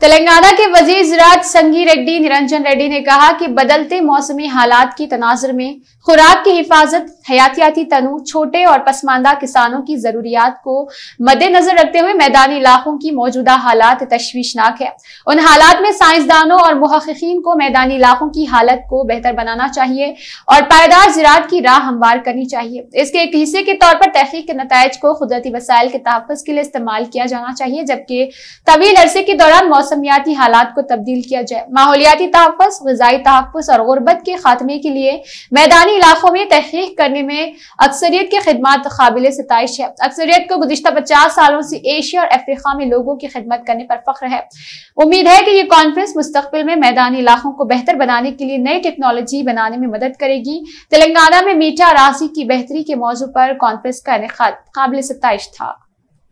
तेलंगाना के वजीर ज़रात संगी रेड्डी निरंजन रेड्डी ने कहा कि बदलते मौसमी हालात की तनाजर में खुराक की हिफाजत हयातियाती तनु छोटे और पसमानदा किसानों की जरूरियात को मद्देनजर रखते हुए मैदानी इलाकों की मौजूदा हालात तश्वीशनाक है उन हालात में साइंसदानों और मुहकिन को मैदानी इलाकों की हालत को बेहतर बनाना चाहिए और पायदार ज़रात की राह हमवार करनी चाहिए इसके एक हिस्से के तौर पर तहकीक के नतज को कुदरती वसायल के तहफ़ के लिए इस्तेमाल किया जाना चाहिए जबकि तवील अरसे के दौरान मौसमियाती हालात को तब्दील किया जाए माहौलियाती तहफ़ गजाई तहफ़ और गुरबत के खात्मे के लिए मैदानी इलाकों में तहकीक करने करने में अक्सरियत की खिदमत काबिल सतश है अक्सरियत को गुजशत पचास सालों से एशिया और अफ्रीका में लोगों की खिदमत करने पर फख्र है उम्मीद है कि ये कॉन्फ्रेंस मुस्तबिल में मैदानी इलाकों को बेहतर बनाने के लिए नई टेक्नोलॉजी बनाने में मदद करेगी तेलंगाना में मीठा राशि की बेहतरी के मौजू पर कॉन्फ्रेंस का इनका काबिल सतश था